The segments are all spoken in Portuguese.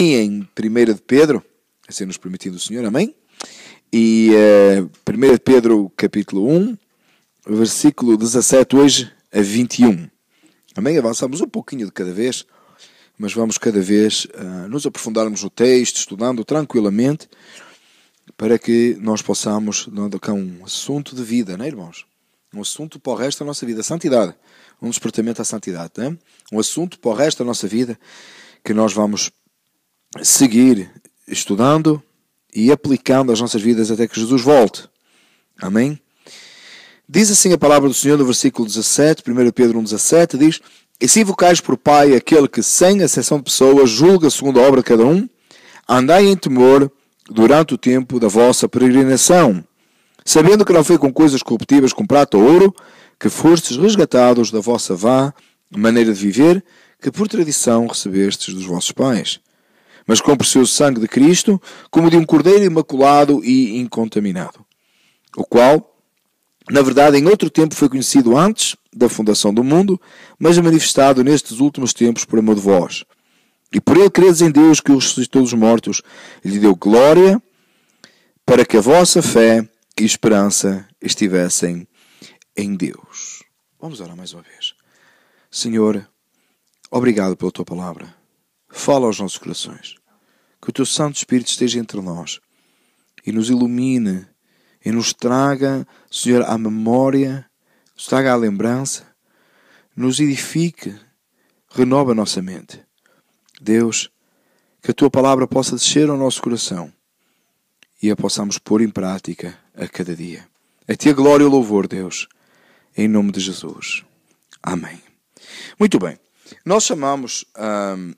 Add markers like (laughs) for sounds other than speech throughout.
E em 1 de Pedro, a assim ser-nos permitido o Senhor, amém? E uh, eh, 1 de Pedro, capítulo 1, versículo 17, hoje a 21. Amém? Avançamos um pouquinho de cada vez, mas vamos cada vez uh, nos aprofundarmos no texto, estudando tranquilamente, para que nós possamos, dando cá um assunto de vida, não é, irmãos? Um assunto para o resto da nossa vida, santidade. Um despertamento à santidade, não é? Um assunto para o resto da nossa vida que nós vamos seguir estudando e aplicando às nossas vidas até que Jesus volte. Amém? Diz assim a palavra do Senhor no versículo 17, 1 Pedro 1,17, diz, E se invocais por Pai aquele que, sem exceção de pessoas, julga segundo a obra de cada um, andai em temor durante o tempo da vossa peregrinação, sabendo que não foi com coisas corruptíveis, com prata ou ouro, que fostes resgatados da vossa vá maneira de viver, que por tradição recebestes dos vossos pais mas com o precioso sangue de Cristo, como de um cordeiro imaculado e incontaminado, o qual, na verdade, em outro tempo foi conhecido antes da fundação do mundo, mas manifestado nestes últimos tempos por amor de vós. E por ele credes em Deus que o ressuscitou dos mortos, lhe deu glória, para que a vossa fé e esperança estivessem em Deus. Vamos orar mais uma vez. Senhor, obrigado pela tua palavra. Fala aos nossos corações que o teu Santo Espírito esteja entre nós e nos ilumine e nos traga, Senhor, a memória, nos traga a lembrança, nos edifique, renova a nossa mente. Deus, que a tua palavra possa descer ao nosso coração e a possamos pôr em prática a cada dia. A ti glória e o louvor, Deus, em nome de Jesus. Amém. Muito bem. Nós chamamos. Hum,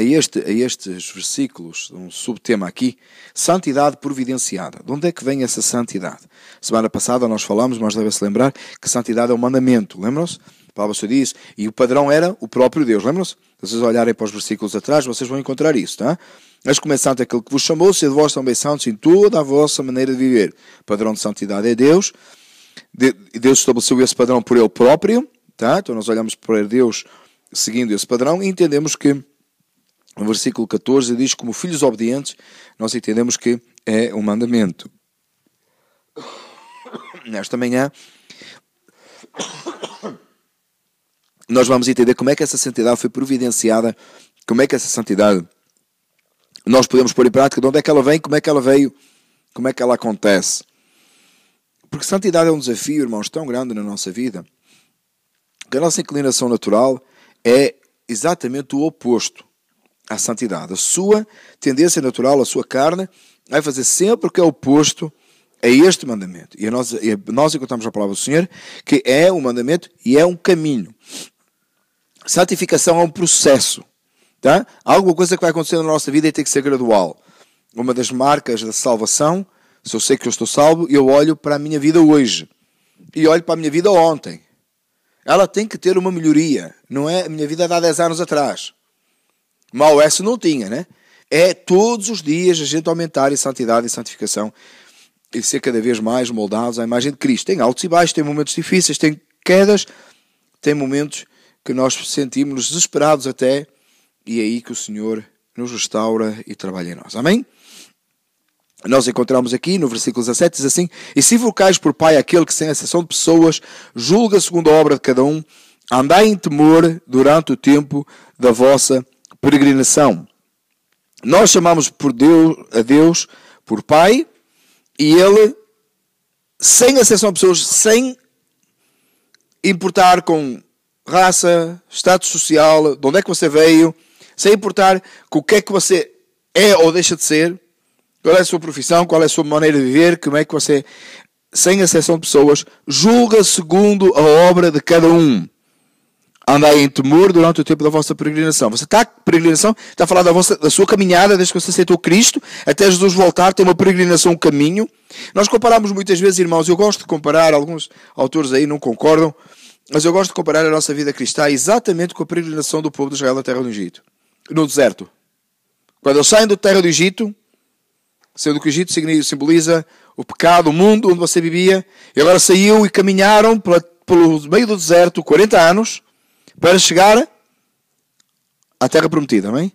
a, este, a estes versículos, um subtema aqui, santidade providenciada. De onde é que vem essa santidade? Semana passada nós falamos, mas deve-se lembrar, que santidade é um mandamento, lembram-se? A palavra se diz, e o padrão era o próprio Deus, lembram-se? Se vocês olharem para os versículos atrás, vocês vão encontrar isso, tá? Mas começando aquele que vos chamou, sede vós também santos em toda a vossa maneira de viver. O padrão de santidade é Deus. Deus estabeleceu esse padrão por Ele próprio, tá? Então nós olhamos para Deus seguindo esse padrão e entendemos que no versículo 14, diz: Como filhos obedientes, nós entendemos que é um mandamento. Nesta manhã, nós vamos entender como é que essa santidade foi providenciada, como é que essa santidade nós podemos pôr em prática, de onde é que ela vem, como é que ela veio, como é que ela acontece. Porque santidade é um desafio, irmãos, tão grande na nossa vida, que a nossa inclinação natural é exatamente o oposto à santidade. A sua tendência natural, a sua carne, vai fazer sempre o que é oposto a este mandamento. E nós, e nós encontramos a palavra do Senhor, que é um mandamento e é um caminho. Santificação é um processo. Tá? Alguma coisa que vai acontecer na nossa vida e tem que ser gradual. Uma das marcas da salvação, se eu sei que eu estou salvo, eu olho para a minha vida hoje. E olho para a minha vida ontem. Ela tem que ter uma melhoria. Não é a minha vida de há 10 anos atrás. Mau essa não tinha, né? É todos os dias a gente aumentar em santidade e santificação e ser cada vez mais moldados à imagem de Cristo. Tem altos e baixos, tem momentos difíceis, tem quedas, tem momentos que nós sentimos desesperados até, e é aí que o Senhor nos restaura e trabalha em nós. Amém? Nós encontramos aqui no versículo 17, diz assim: E se vocais por Pai aquele que, sem exceção de pessoas, julga segundo a obra de cada um, andai em temor durante o tempo da vossa peregrinação. Nós chamamos por Deus, a Deus por Pai e Ele, sem exceção de pessoas, sem importar com raça, status social, de onde é que você veio, sem importar com o que é que você é ou deixa de ser, qual é a sua profissão, qual é a sua maneira de viver, como é que você, sem exceção de pessoas, julga segundo a obra de cada um andar em temor durante o tempo da vossa peregrinação. Você está peregrinação, está a falar da, vossa, da sua caminhada desde que você aceitou Cristo, até Jesus voltar, tem uma peregrinação, um caminho. Nós comparamos muitas vezes, irmãos, eu gosto de comparar, alguns autores aí não concordam, mas eu gosto de comparar a nossa vida cristã exatamente com a peregrinação do povo de Israel na terra do Egito, no deserto. Quando eles saem da terra do Egito, sendo que o Egito simboliza o pecado, o mundo onde você vivia, e agora saiu e caminharam pela, pelo meio do deserto 40 anos, para chegar à terra prometida, amém?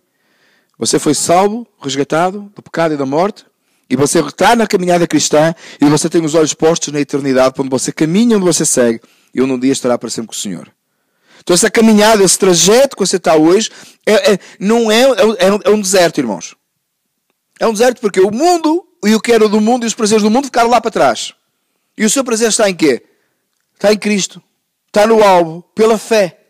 Você foi salvo, resgatado do pecado e da morte, e você está na caminhada cristã, e você tem os olhos postos na eternidade, onde você caminha, onde você segue, e onde um dia estará para sempre com o Senhor. Então, essa caminhada, esse trajeto que você está hoje, é, é não é, é, é, é um deserto, irmãos. É um deserto porque o mundo, e o que era do mundo, e os prazeres do mundo ficaram lá para trás. E o seu prazer está em quê? Está em Cristo. Está no alvo, pela fé.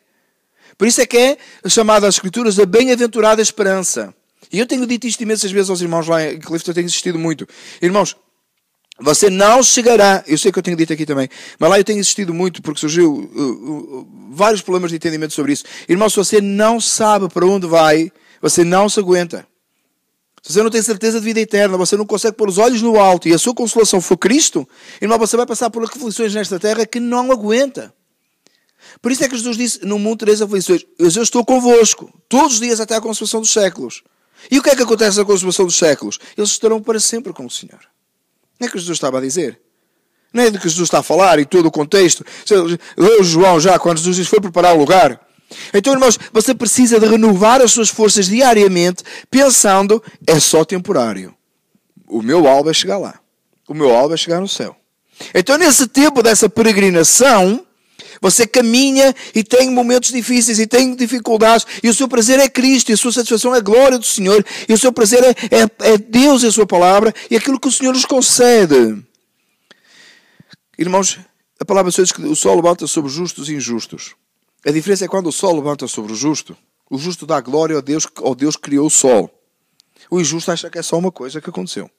Por isso é que é chamada às Escrituras a bem-aventurada esperança. E eu tenho dito isto imensas vezes aos irmãos lá em Clifton, eu tenho insistido muito. Irmãos, você não chegará, eu sei que eu tenho dito aqui também, mas lá eu tenho insistido muito porque surgiu uh, uh, uh, vários problemas de entendimento sobre isso. Irmão, se você não sabe para onde vai, você não se aguenta. Se você não tem certeza de vida eterna, você não consegue pôr os olhos no alto e a sua consolação for Cristo, irmão, você vai passar por aflições nesta terra que não aguenta. Por isso é que Jesus disse: No mundo tereis aflições, mas eu estou convosco, todos os dias até a consumação dos séculos. E o que é que acontece na consumação dos séculos? Eles estarão para sempre com o Senhor. Não é que Jesus estava a dizer? Não é do que Jesus está a falar e todo o contexto. Leu João, já, quando Jesus diz: Foi preparar o lugar. Então, irmãos, você precisa de renovar as suas forças diariamente, pensando: É só temporário. O meu alvo é chegar lá. O meu alvo é chegar no céu. Então, nesse tempo dessa peregrinação, você caminha e tem momentos difíceis e tem dificuldades, e o seu prazer é Cristo, e a sua satisfação é a glória do Senhor, e o seu prazer é, é, é Deus e a sua palavra, e aquilo que o Senhor nos concede. Irmãos, a palavra de Deus diz que o sol levanta sobre justos e injustos. A diferença é quando o sol levanta sobre o justo. O justo dá glória ao Deus, ao Deus que criou o sol. O injusto acha que é só uma coisa que aconteceu.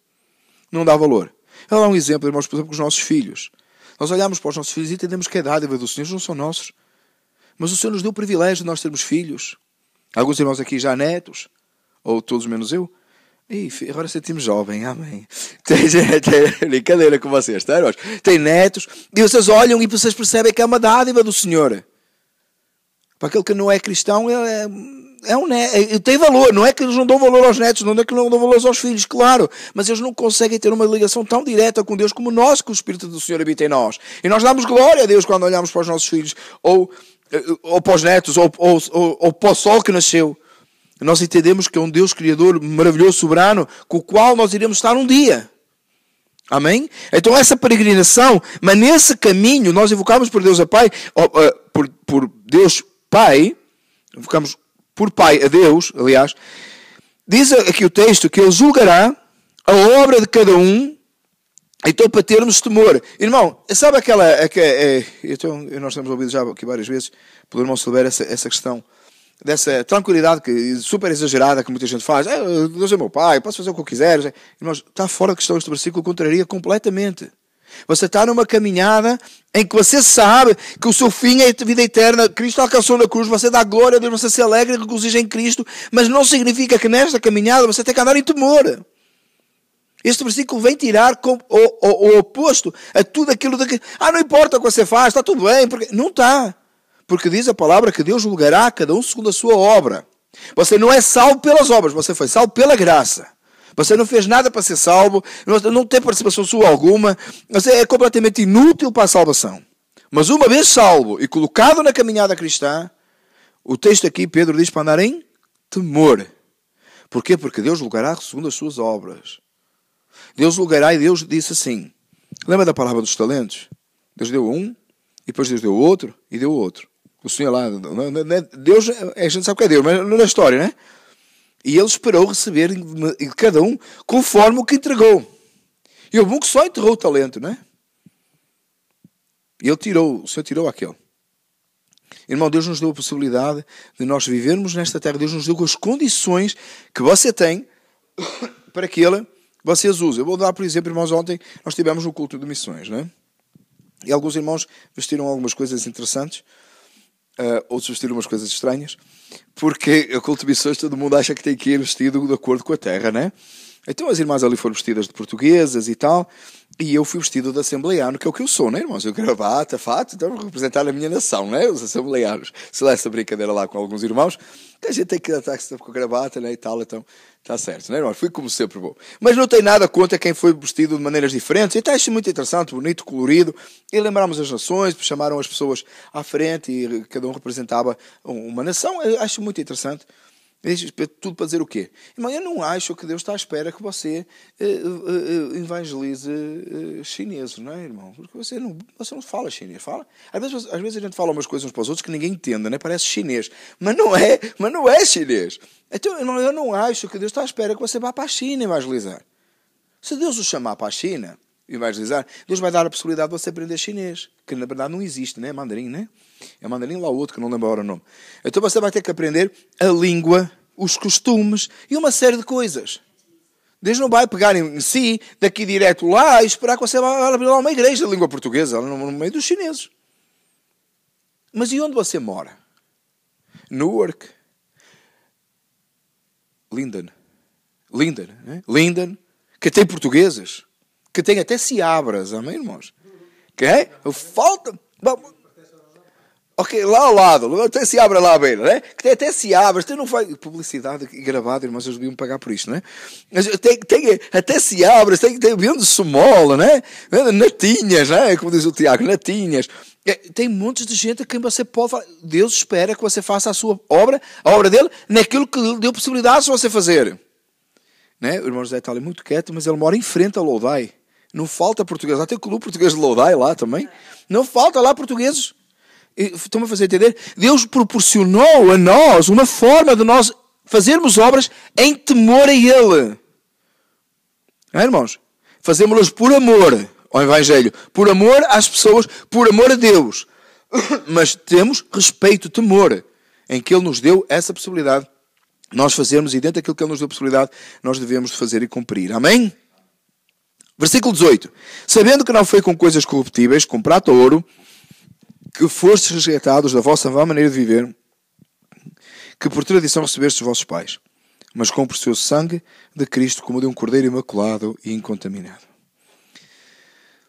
Não dá valor. Eu vou dar um exemplo, irmãos, por exemplo, com os nossos filhos. Nós olhamos para os nossos filhos e entendemos que é dádiva do Senhor, eles não são nossos. Mas o Senhor nos deu o privilégio de nós termos filhos. Alguns irmãos aqui já netos, ou todos menos eu. E agora sentimos jovem, amém. (laughs) Tem, tem é brincadeira com vocês, tá, irmãos? Tem netos, e vocês olham e vocês percebem que é uma dádiva do Senhor. Para aquele que não é cristão, ele é é um neto, né, é, tem valor, não é que eles não dão valor aos netos, não é que não dão valor aos filhos, claro, mas eles não conseguem ter uma ligação tão direta com Deus como nós, que o Espírito do Senhor habita em nós. E nós damos glória a Deus quando olhamos para os nossos filhos, ou, eh, ou para os netos, ou, ou, ou, ou para o sol que nasceu. Nós entendemos que é um Deus Criador maravilhoso, soberano, com o qual nós iremos estar um dia. Amém? Então, essa peregrinação, mas nesse caminho, nós invocamos por Deus a Pai, eh, por, por Deus Pai, invocamos por Pai, a Deus, aliás, diz aqui o texto que Ele julgará a obra de cada um, então para termos temor. Irmão, sabe aquela. É, é, então, nós temos ouvido já aqui várias vezes pelo irmão Silveira essa, essa questão dessa tranquilidade que, super exagerada que muita gente faz. É, Deus é meu pai, posso fazer o que eu quiser. É, irmãos, está fora a questão este versículo, contraria completamente. Você está numa caminhada em que você sabe que o seu fim é a vida eterna, Cristo alcançou na cruz, você dá glória a Deus, você se alegra e regozija em Cristo, mas não significa que nesta caminhada você tem que andar em temor. Este versículo vem tirar com, o, o, o, oposto a tudo aquilo de que. Ah, não importa o que você faz, está tudo bem. Porque... Não está. Porque diz a palavra que Deus julgará cada um segundo a sua obra. Você não é salvo pelas obras, você foi salvo pela graça. Você não fez nada para ser salvo, não tem participação sua alguma, você é completamente inútil para a salvação. Mas uma vez salvo e colocado na caminhada cristã, o texto aqui, Pedro diz para andar em temor. Porquê? Porque Deus julgará segundo as suas obras. Deus julgará e Deus disse assim: lembra da palavra dos talentos? Deus deu um, e depois Deus deu outro, e deu outro. O Senhor lá, é, Deus, é, a gente sabe o que é Deus, mas não é história, né? E ele esperou receber de cada um conforme o que entregou. E o um que só enterrou o talento, não é? E ele tirou, o Senhor tirou aquele. Irmão, Deus nos deu a possibilidade de nós vivermos nesta terra. Deus nos deu as condições que você tem para que ele, vocês usem. Eu vou dar, por exemplo, irmãos, ontem nós tivemos o culto de missões, não é? E alguns irmãos vestiram algumas coisas interessantes. Uh, eh, outros vestiram umas coisas estranhas, porque a culto missões todo mundo acha que tem que ir vestido de acordo com a terra, né? Então as irmãs ali foram vestidas de portuguesas e tal, e eu fui vestido de assembleiano, que é o que eu sou, né, irmãos? Eu gravata, fato, então representar a minha nação, né? Os assembleianos. Se lá essa brincadeira lá com alguns irmãos, a gente tem que estar com com gravata, né, e tal, então está certo, né, irmãos? Fui como sempre bom. Mas não tem nada contra quem foi vestido de maneiras diferentes. E tá está isto muito interessante, bonito, colorido. E lembramos as nações, chamaram as pessoas à frente e cada um representava uma nação. Eu acho muito interessante. Tudo para dizer o quê? Irmão, eu não acho que Deus está à espera que você eh, eh, eh, evangelize chinês, não é, irmão? Porque você não, você não fala chinês, fala. Às vezes, às vezes a gente fala umas coisas uns para os outros que ninguém entende, né? parece chinês. Mas não é, mas não é chinês. Então, irmão, eu não acho que Deus está à espera que você vá para a China evangelizar. Se Deus o chamar para a China, evangelizar, Deus vai dar a possibilidade de você aprender chinês, que na verdade não existe, né? Mandarim, né? É mandarim lá outro, que não lembro agora o nome. Então você vai ter que aprender a língua, os costumes e uma série de coisas. Deus não vai pegar em si, daqui direto lá, e esperar que você vá abrir lá uma igreja de língua portuguesa, no meio dos chineses. Mas e onde você mora? Newark? Linden? Linden, né? Linden, que tem portugueses que tem até ciabras, amém, irmãos? Que é? Falta. Ok, lá ao lado, até se abre lá à beira, né? Que tem até se abre, tem não faz publicidade gravada, irmãos, eles deviam pagar por isto, né? Mas tem, tem, até se abre, tem, tem vendo sumola, né? Vendo né? natinhas, né? Como diz o Tiago, natinhas. É, tem montes de gente a quem você pode falar. Deus espera que você faça a sua obra, a obra dele, naquilo que lhe deu possibilidade de você fazer. Né? O irmão José está ali muito quieto, mas ele mora em frente ao Lodai. Não falta português. Há até o clube português de Lodai lá também. Não falta lá portugueses. Estão-me a fazer entender? Deus proporcionou a nós uma forma de nós fazermos obras em temor a Ele. Não é, irmãos? Fazemos-las por amor ao Evangelho, por amor às pessoas, por amor a Deus. (coughs) Mas temos respeito, temor, em que Ele nos deu essa possibilidade nós fazermos e dentro daquilo que Ele nos deu a possibilidade, nós devemos fazer e cumprir. Amém? Versículo 18: Sabendo que não foi com coisas corruptíveis, com prata ou ouro, que fostes resgatados da vossa vã maneira de viver, que por tradição recebestes os vossos pais, mas com o precioso sangue de Cristo, como de um cordeiro imaculado e incontaminado.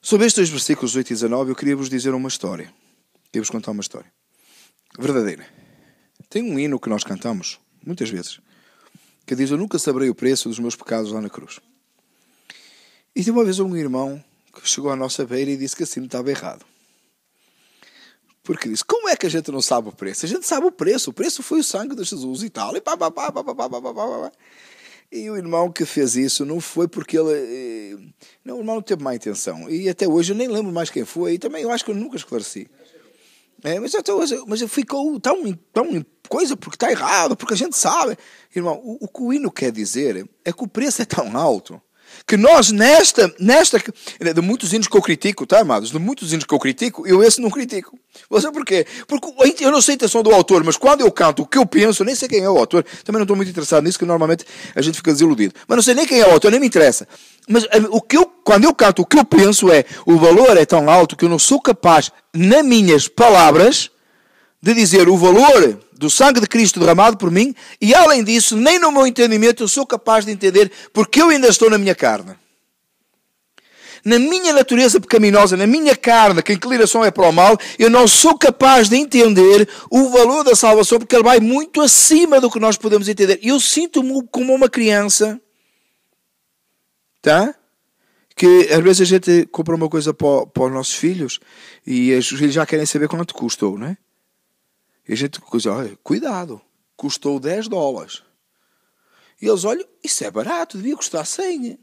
Sobre estes dois versículos 8 e 19, eu queria vos dizer uma história. Queria vos contar uma história. Verdadeira. Tem um hino que nós cantamos, muitas vezes, que diz: Eu nunca saberei o preço dos meus pecados lá na cruz. E de uma vez um irmão que chegou à nossa beira e disse que assim estava errado. Porque disse: Como é que a gente não sabe o preço? A gente sabe o preço. O preço foi o sangue de Jesus e tal. E, pá, pá, pá, pá, pá, pá, pá, pá, pá. e o irmão que fez isso não foi porque ele. Eh, não, o irmão não teve má intenção. E até hoje eu nem lembro mais quem foi. E também eu acho que eu nunca esclareci. É, mas até hoje. Mas ficou tão, tão coisa porque está errado, porque a gente sabe. Irmão, o, o que o hino quer dizer é que o preço é tão alto que nós nesta, nesta, de muitos hinos que eu critico, tá, amados? De muitos hinos que eu critico, eu esse não critico. Você porquê Porque eu não sei a intenção do autor, mas quando eu canto o que eu penso, nem sei quem é o autor, também não estou muito interessado nisso, que normalmente a gente fica desiludido. Mas não sei nem quem é o autor, nem me interessa. Mas eh, o que eu, quando eu canto, o que eu penso é, o valor é tão alto que eu não sou capaz, nas minhas palavras, de dizer o valor do sangue de Cristo derramado por mim, e além disso, nem no meu entendimento eu sou capaz de entender porque eu ainda estou na minha carne. Na minha natureza pecaminosa, na minha carne, que a inclinação é para o mal, eu não sou capaz de entender o valor da salvação, porque ele vai muito acima do que nós podemos entender. Eu sinto-me como uma criança, tá? que às vezes a gente compra uma coisa para, para os nossos filhos e os filhos já querem saber quanto custou, não é? E a gente diz olha, cuidado, custou 10 dólares. E eles olham, isso é barato, devia custar 100.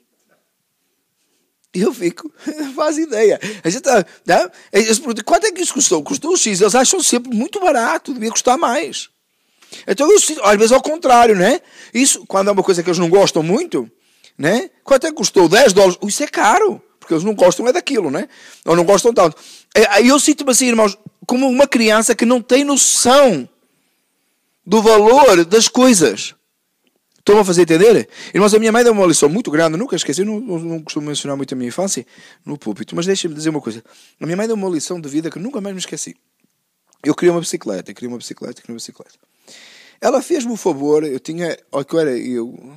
E eu fico, (laughs) faz ideia. A gente, não, ah, ah, eles perguntam, quanto é que isso custou? Custou X. Eles acham sempre muito barato, devia custar mais. Então, eu, às vezes ao contrário, né? Isso, quando é uma coisa que eles não gostam muito, né? Quanto é que custou? 10 dólares? Isso é caro, porque eles não gostam é daquilo, né? Ou não gostam tanto. É, aí eu sinto-me assim, irmãos, como uma criança que não tem noção do valor das coisas. Estão a fazer entender? Irmãos, a minha mãe deu uma lição muito grande, nunca esqueci, eu não, não costumo mencionar muito a minha infância no púlpito, mas deixa-me dizer uma coisa. A minha mãe deu uma lição de vida que nunca mais me esqueci. Eu queria uma bicicleta, eu queria uma bicicleta, queria uma bicicleta. Ela fez-me o favor, eu tinha, olha que eu era, eu,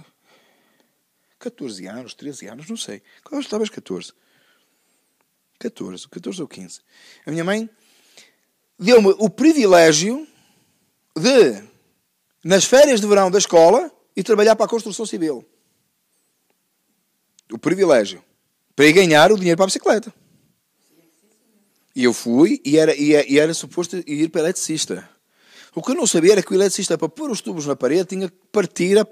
14 anos, 13 anos, não sei. Quando estavas 14? 14, 14 ou 15. A minha mãe deu-me o privilégio de, nas férias de verão da escola, ir trabalhar para a construção civil. O privilégio. Para ir ganhar o dinheiro para a bicicleta. E eu fui e era, e, era, é, e era suposto ir para eletricista. O que eu não sabia era que o eletricista, para pôr os tubos na parede, tinha que partir a,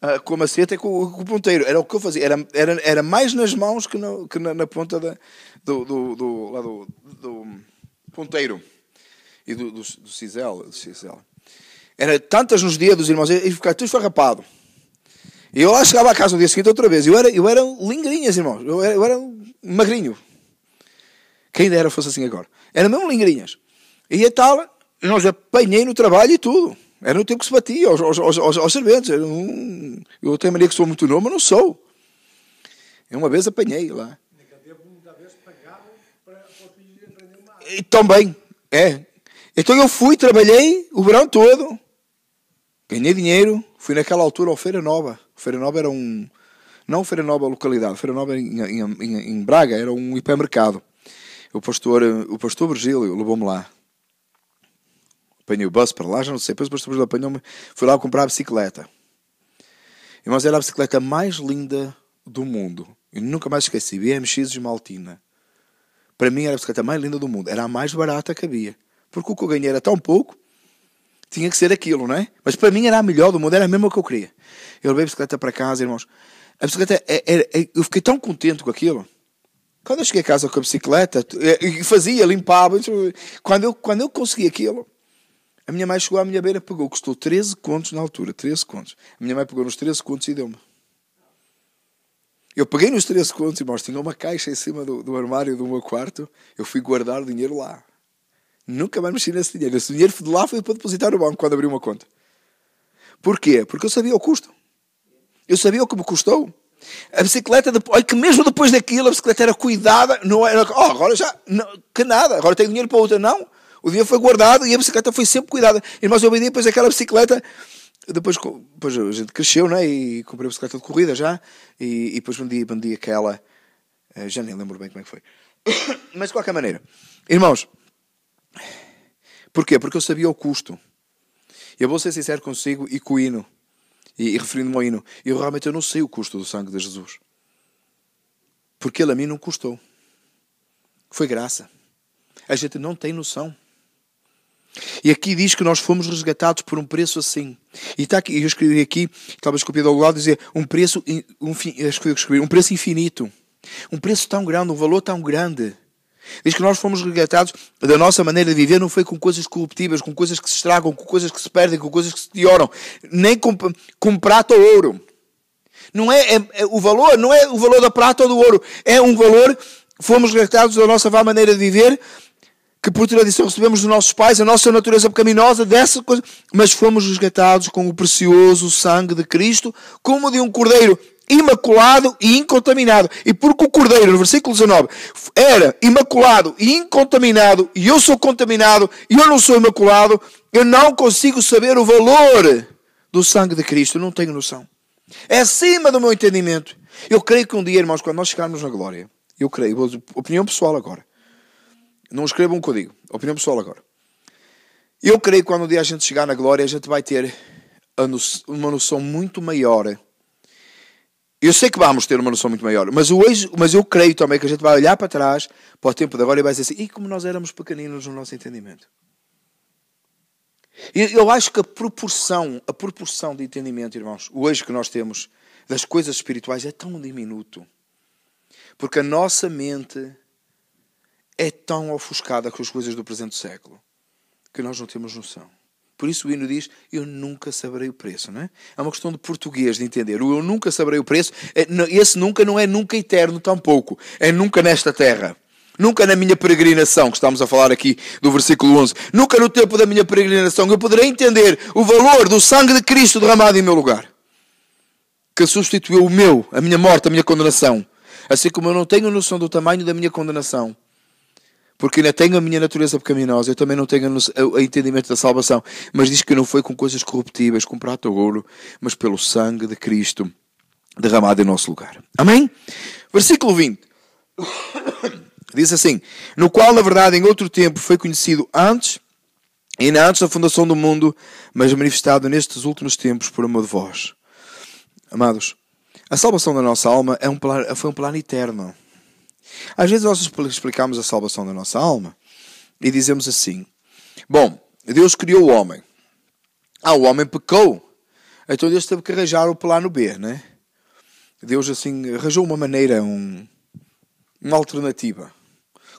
a, a, com a maceta e com, com, o ponteiro. Era o que eu fazia. Era, era, era mais nas mãos que, no, que na, na, ponta da, do, do, do, lá do, do ponteiro e do, do, do do Era tantas nos dias dos irmãos, e ficava tudo esfarrapado. E eu lá chegava à casa no dia seguinte outra vez. Eu era, eu era lingrinhas, irmãos. Eu era, eu era magrinho. Quem dera fosse assim agora. Era mesmo lingrinhas. E a tal, nós apanhei no trabalho e tudo. Era no tempo que se batia aos, aos, aos, aos serventes. Um... Eu tenho a mania que sou muito novo, mas não sou. Eu uma vez apanhei lá. E também, é. Então eu fui, trabalhei o verão todo, ganhei dinheiro, fui naquela altura ao Feira Nova. Feira Nova era um. Não Feira Nova localidade, Feira Nova em, em, em Braga, era um hipermercado. O pastor, o pastor Virgílio levou-me lá. Apanhei o bus para lá, já não sei. Depois o pastor Virgílio apanhou-me, fui lá comprar a bicicleta. mas era a bicicleta mais linda do mundo. Eu nunca mais esqueci. BMX Esmaltina. Para mim era a bicicleta mais linda do mundo. Era a mais barata que havia. Porque o que eu ganhei era tão pouco, tinha que ser aquilo, não é? Mas para mim era a melhor do mundo, era a mesma que eu queria. Eu levei a bicicleta para casa, irmãos. A bicicleta, é, é, é, eu fiquei tão contente com aquilo. Quando eu cheguei a casa com a bicicleta, e fazia, limpava. Quando eu, quando eu consegui aquilo, a minha mãe chegou à minha beira, pegou, custou 13 contos na altura, 13 contos. A minha mãe pegou nos 13 contos e deu-me. Eu peguei nos 13 contos, irmãos, tinha uma caixa em cima do, do armário do meu quarto, eu fui guardar o dinheiro lá. Nunca mais mexi nesse dinheiro. Esse dinheiro de lá foi para depositar no banco quando abri uma conta. Porquê? Porque eu sabia o custo. Eu sabia o que me custou. A bicicleta, olha que mesmo depois daquilo, a bicicleta era cuidada, não era, oh, agora já, não, que nada, agora tenho dinheiro para outra, não. O dinheiro foi guardado e a bicicleta foi sempre cuidada. Irmãos, eu vendi depois aquela bicicleta, depois, depois a gente cresceu, né? E comprei a bicicleta de corrida já, e, e depois vendi, vendi aquela, eh, já nem lembro bem como é que foi. (coughs) Mas de qualquer maneira, irmãos, Porquê? Porque eu sabia o custo. Eu vou ser sincero consigo e com o hino, e, e referindo-me ao hino, eu realmente eu não sei o custo do sangue de Jesus. Porque ele a mim não custou. Foi graça. A gente não tem noção. E aqui diz que nós fomos resgatados por um preço assim. E está aqui, eu escrevi aqui, talvez escrito ao lado, dizer um preço, um, um, um preço infinito. Um preço tão grande, um valor tão grande Diz que nós fomos resgatados da nossa maneira de viver, não foi com coisas corruptíveis, com coisas que se estragam, com coisas que se perdem, com coisas que se deoram, nem com, com prata ou ouro. Não é, é, é, o valor, não é o valor da prata ou do ouro, é um valor, fomos resgatados da nossa vá maneira de viver, que por tradição recebemos dos nossos pais, a nossa natureza pecaminosa, dessa coisa, mas fomos resgatados com o precioso sangue de Cristo, como de um cordeiro imaculado e incontaminado. E porque o Cordeiro, no versículo 19, era imaculado e incontaminado, e eu sou contaminado, e eu não sou imaculado, eu não consigo saber o valor do sangue de Cristo, não tenho noção. É acima do meu entendimento. Eu creio que um dia, irmãos, quando nós chegarmos na glória, eu creio, opinião pessoal agora. Não escrevam um código, opinião pessoal agora. Eu creio que quando um dia a gente chegar na glória, a gente vai ter uma noção muito maior eu sei que vamos ter uma noção muito maior, mas, hoje, mas eu creio também que a gente vai olhar para trás, para o tempo de agora, e vai dizer assim: e como nós éramos pequeninos no nosso entendimento? Eu acho que a proporção, a proporção de entendimento, irmãos, hoje que nós temos das coisas espirituais é tão diminuto. Porque a nossa mente é tão ofuscada com as coisas do presente século que nós não temos noção. Por isso o hino diz: Eu nunca saberei o preço, não é? É uma questão de português de entender. O eu nunca saberei o preço, é, esse nunca não é nunca eterno, tampouco. É nunca nesta terra. Nunca na minha peregrinação, que estamos a falar aqui do versículo 11, nunca no tempo da minha peregrinação eu poderei entender o valor do sangue de Cristo derramado em meu lugar, que substituiu o meu, a minha morte, a minha condenação. Assim como eu não tenho noção do tamanho da minha condenação, porque ainda tenho a minha natureza pecaminosa, eu também não tenho o entendimento da salvação, mas diz que não foi com coisas corruptíveis, com prato ou ouro, mas pelo sangue de Cristo derramado em nosso lugar. Amém? Versículo 20. (coughs) Diz assim: No qual, na verdade, em outro tempo foi conhecido antes, ainda antes da fundação do mundo, mas manifestado nestes últimos tempos por amor de vós. Amados, a salvação da nossa alma é um foi um plano eterno. Às vezes nós explicamos a salvação da nossa alma e dizemos assim: Bom, Deus criou o homem. Ah, o homem pecou. Então Deus teve que arranjar o plano B, né? Deus assim arranjou uma maneira, um, uma alternativa.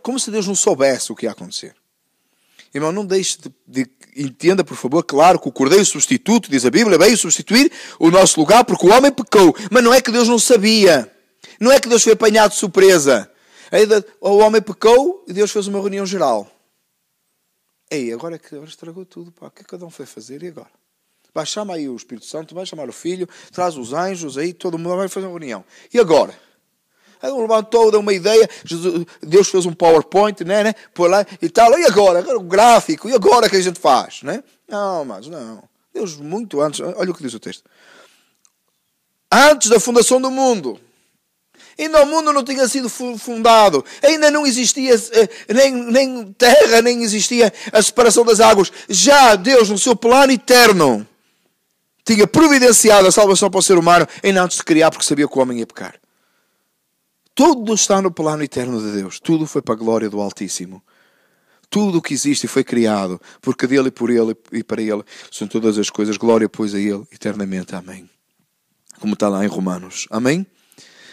Como se Deus não soubesse o que ia acontecer. Irmão, não deixe de, de, Entenda, por favor, claro que o cordeiro substituto, diz a Bíblia, veio substituir o nosso lugar porque o homem pecou. Mas não é que Deus não sabia. Não é que Deus foi apanhado de surpresa. Ainda, o homem pecou e Deus fez uma reunião geral. Ei, agora é que agora estragou tudo, pá. O que é que cada um foi fazer e agora? Vai chamar aí o Espírito Santo, vai chamar o Filho, traz os anjos aí, todo mundo vai fazer uma reunião. E agora? Aí um levantou, deu uma ideia, Jesus, Deus fez um PowerPoint, né, né, por lá e tal, e agora? Agora o gráfico, e agora que a gente faz, né? Não, mas não. Deus muito antes, olha o que diz o texto. Antes da fundação do mundo, Ainda o mundo não tinha sido fundado. Ainda não existia eh, nem, nem terra, nem existia a separação das águas. Já Deus, no seu plano eterno, tinha providenciado a salvação para o ser humano em antes de criar, porque sabia que o homem ia pecar. Tudo está no plano eterno de Deus. Tudo foi para a glória do Altíssimo. Tudo o que existe foi criado, porque dele, e por ele e para ele são todas as coisas. Glória, pois, a ele eternamente. Amém. Como está lá em Romanos. Amém?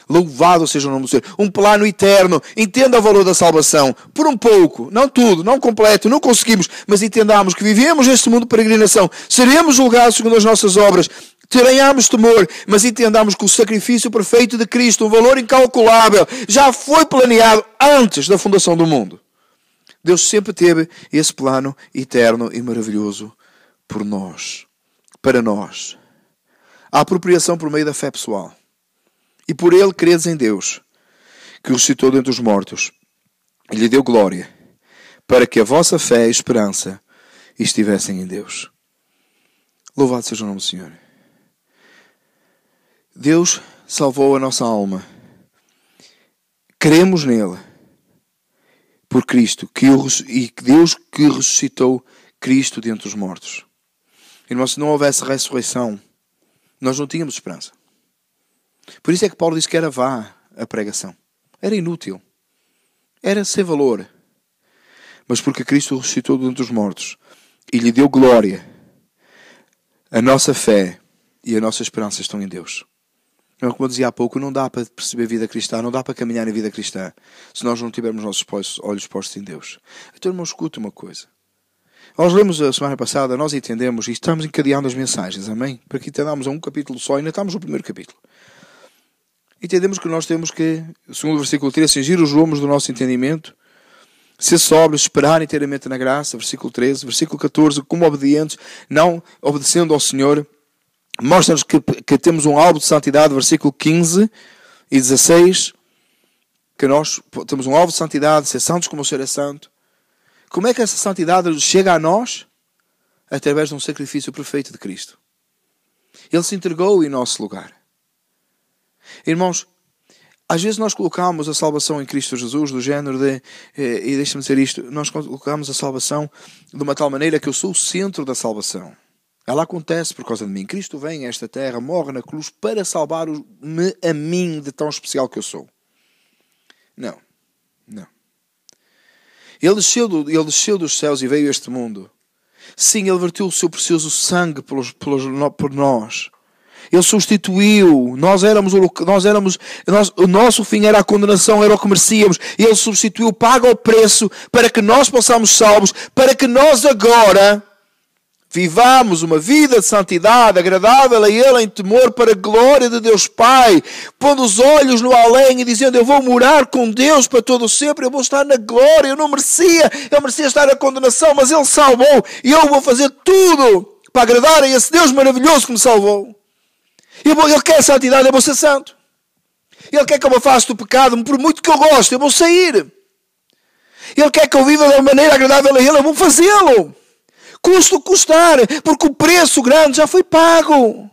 Louvado seja o nome do Senhor. Um plano eterno. Entenda o valor da salvação. Por um pouco, não tudo, não completo, não conseguimos, mas entendamos que vivemos neste mundo de peregrinação. Seremos julgados segundo as nossas obras. Teremos temor, mas entendamos que o sacrifício perfeito de Cristo, um valor incalculável, já foi planeado antes da fundação do mundo. Deus sempre teve esse plano eterno e maravilhoso por nós, para nós. A apropriação por meio da fé pessoal e por ele credes em Deus, que o ressuscitou dentre os mortos e lhe deu glória, para que a vossa fé e esperança estivessem em Deus. Louvado seja o nome do Senhor. Deus salvou a nossa alma. Cremos nele por Cristo que eu, e Deus que ressuscitou Cristo dentre os mortos. Irmãos, se não houvesse ressurreição, nós não tínhamos esperança. Por isso é que Paulo disse que era vá a pregação. Era inútil. Era sem valor. Mas porque Cristo ressuscitou dentre os mortos e lhe deu glória, a nossa fé e a nossa esperança estão em Deus. Não, é como eu dizia há pouco, não dá para perceber a vida cristã, não dá para caminhar a vida cristã, se nós não tivermos nossos olhos postos em Deus. Então, irmão, escuta uma coisa. Nós lemos a semana passada, nós entendemos e estamos encadeando as mensagens, amém? Para que entendamos a um capítulo só, ainda estamos no primeiro capítulo entendemos que nós temos que, segundo o versículo 3, cingir os lomos do nosso entendimento, ser sóbrios, esperar inteiramente na graça, versículo 13, versículo 14, como obedientes, não obedecendo ao Senhor, mostra-nos que, que, temos um alvo de santidade, versículo 15 e 16, que nós temos um alvo de santidade, ser santos como o Senhor é santo. Como é que essa santidade chega a nós? Através de um sacrifício perfeito de Cristo. Ele se entregou em nosso lugar. Irmãos, às vezes nós colocamos a salvação em Cristo Jesus, do género de, eh, e deixa-me dizer isto, nós colocamos a salvação de uma tal maneira que eu sou o centro da salvação. Ela acontece por causa de mim. Cristo vem a esta terra, morre na cruz para salvar-me a mim de tão especial que eu sou. Não, não. Ele desceu, do, ele desceu dos céus e veio a este mundo. Sim, ele verteu o seu precioso sangue pelos, pelos, por nós. Ele substituiu. Nós éramos o nós éramos nós, o nosso fim era a condenação, era o que merecíamos. Ele substituiu, paga o preço para que nós possamos salvos, para que nós agora vivamos uma vida de santidade, agradável a Ele em temor para a glória de Deus Pai, pondo os olhos no além e dizendo: Eu vou morar com Deus para todo sempre, eu vou estar na glória. Eu não merecia, eu merecia estar na condenação, mas Ele salvou e eu vou fazer tudo para agradar a esse Deus maravilhoso que me salvou. Ele quer santidade, eu vou ser santo. Ele quer que eu me afaste do pecado, por muito que eu goste, eu vou sair. Ele quer que eu viva da maneira agradável a Ele, eu vou fazê-lo. Custo custar, porque o preço grande já foi pago.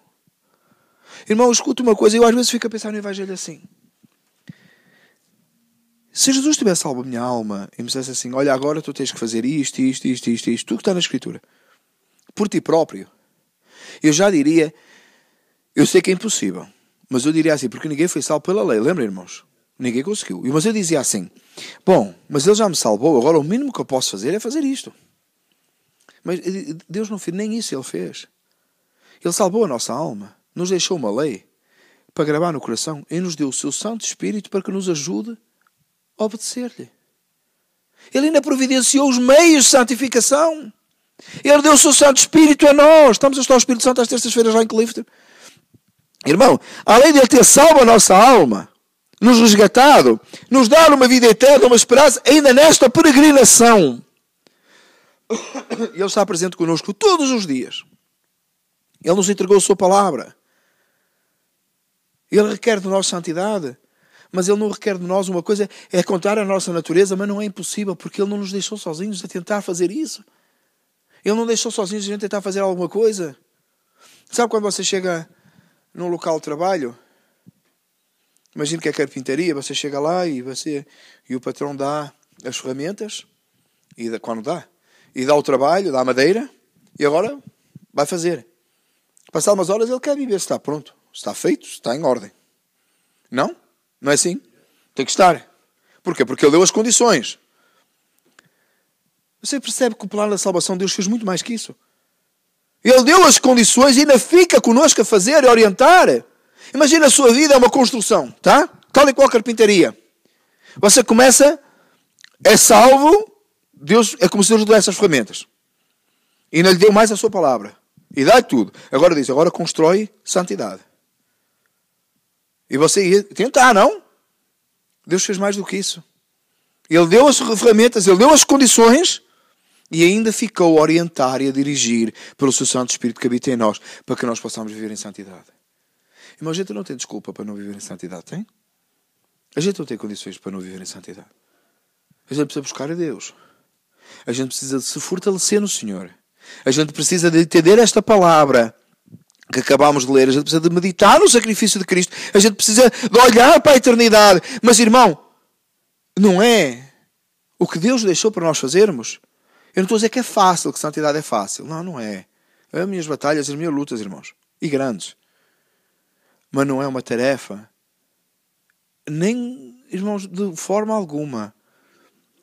Irmão, escuta uma coisa, eu às vezes fico a pensar no Evangelho assim. Se Jesus tivesse salvo a minha alma e me dissesse assim: Olha, agora tu tens que fazer isto, isto, isto, isto, isto, tudo que está na Escritura, por ti próprio, eu já diria: eu sei que é impossível, mas eu diria assim, porque ninguém foi salvo pela lei, lembra, irmãos? Ninguém conseguiu. Mas eu dizia assim: bom, mas ele já me salvou, agora o mínimo que eu posso fazer é fazer isto. Mas eh, Deus não fez nem isso, ele fez. Ele salvou a nossa alma, nos deixou uma lei para gravar no coração e nos deu o seu Santo Espírito para que nos ajude a obedecer-lhe. Ele ainda providenciou os meios de santificação. Ele deu o seu Santo Espírito a nós. Estamos a estar o Espírito Santo às terças-feiras lá em Clifton. Irmão, além de Ele ter salvo a nossa alma, nos resgatado, nos dar uma vida eterna, uma esperança, ainda nesta peregrinação, (coughs) Ele está presente conosco todos os dias. Ele nos entregou a Sua palavra. Ele requer de nós santidade, mas Ele não requer de nós uma coisa, é contar a nossa natureza, mas não é impossível, porque Ele não nos deixou sozinhos a tentar fazer isso. Ele não deixou sozinhos a gente tentar fazer alguma coisa. Sabe quando você chega num local de trabalho. Imagino que é carpintaria, você chega lá e você e o patrão dá as ferramentas e dá, quando dá, e dá o trabalho, dá a madeira e agora vai fazer. Passar umas horas ele quer viver se está pronto, se está feito, se está em ordem. Não? Não é assim? Tem que estar. Porquê? Porque ele deu as condições. Você percebe que o plano da salvação de Deus fez muito mais que isso. Ele deu as condições e ainda fica conosco a fazer e orientar. Imagina a sua vida é uma construção, tá? Tal e qual carpintaria. Você começa, é salvo, Deus é como se Deus lhe desse essas ferramentas. E ainda lhe deu mais a sua palavra. E dá tudo. Agora diz, agora constrói santidade. E você ia tentar, não? Deus fez mais do que isso. Ele deu as ferramentas, ele deu as condições, e ainda ficou a orientar e a dirigir pelo seu Santo Espírito que habita em nós, para que nós possamos viver em santidade. Irmão, a gente não tem desculpa para não viver em santidade, tem? A gente não tem condições para não viver em santidade. A gente precisa buscar a Deus. A gente precisa de se fortalecer no Senhor. A gente precisa de entender esta palavra que acabámos de ler. A gente precisa de meditar no sacrifício de Cristo. A gente precisa de olhar para a eternidade. Mas, irmão, não é o que Deus deixou para nós fazermos eu não estou a dizer que é fácil, que santidade é fácil. Não, não é. é. As minhas batalhas, as minhas lutas, irmãos. E grandes. Mas não é uma tarefa, nem, irmãos, de forma alguma,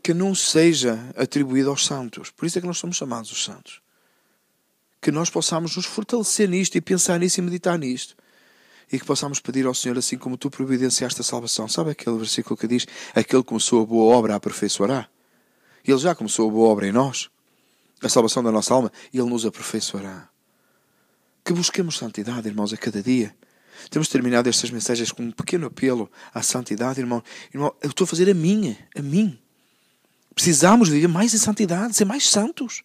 que não seja atribuída aos santos. Por isso é que nós somos chamados os santos. Que nós possamos nos fortalecer nisto e pensar nisso e meditar nisto e que possamos pedir ao Senhor, assim como tu providenciaste a salvação. Sabe aquele versículo que diz: Aquele que começou a boa obra a aperfeiçoará? Ele já começou a boa obra em nós, a salvação da nossa alma, e Ele nos aperfeiçoará. Que busquemos santidade, irmãos, a cada dia. Temos terminado estas mensagens com um pequeno apelo à santidade, irmão. Irmão, eu estou a fazer a minha, a mim. Precisamos viver mais em santidade, ser mais santos.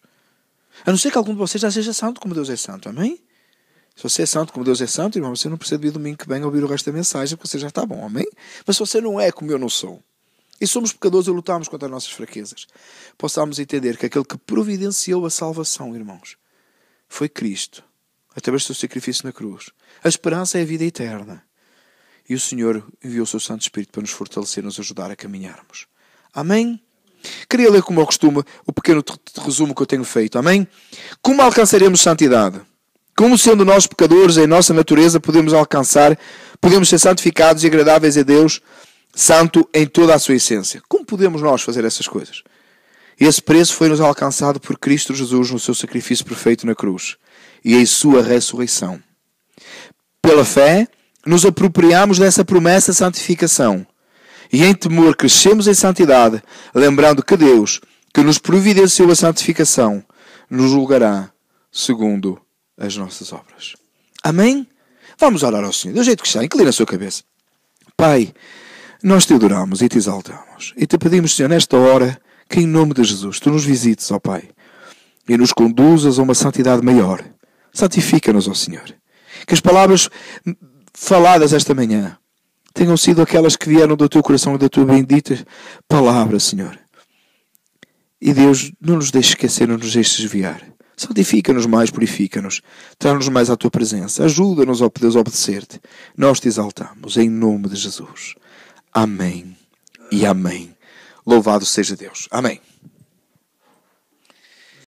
A não ser que algum de vocês já seja santo como Deus é santo, amém? Se você é santo como Deus é santo, irmão, você não precisa de domingo que vem ouvir o resto da mensagem, porque você já está bom, amém? Mas se você não é como eu não sou, e somos pecadores e lutamos contra as nossas fraquezas. Possamos entender que aquele que providenciou a salvação, irmãos, foi Cristo, através do seu sacrifício na cruz. A esperança é a vida eterna. E o Senhor enviou o seu Santo Espírito para nos fortalecer, nos ajudar a caminharmos. Amém? Queria ler, como eu costumo, o pequeno resumo que eu tenho feito. Amém? Como alcançaremos santidade? Como sendo nós pecadores, em nossa natureza, podemos alcançar, podemos ser santificados e agradáveis a Deus santo em toda a sua essência. Como podemos nós fazer essas coisas? Esse preço foi-nos alcançado por Cristo Jesus no seu sacrifício perfeito na cruz e em sua ressurreição. Pela fé, nos apropriamos dessa promessa de santificação e em temor crescemos em santidade, lembrando que Deus, que nos providenciou a santificação, nos julgará segundo as nossas obras. Amém? Vamos orar ao Senhor. Do jeito que está, inclina a sua cabeça. Pai, nós te adoramos e te exaltamos e te pedimos, Senhor, nesta hora, que em nome de Jesus tu nos visites, ó Pai, e nos conduzas a uma santidade maior. Santifica-nos, ó Senhor. Que as palavras faladas esta manhã tenham sido aquelas que vieram do teu coração e da tua bendita palavra, Senhor. E Deus, não nos deixe esquecer, não nos deixe desviar. Santifica-nos mais, purifica-nos. Traz-nos mais à tua presença. Ajuda-nos, ó Deus, a obedecer-te. Nós te exaltamos, em nome de Jesus. Amém e amém. Louvado seja Deus. Amém.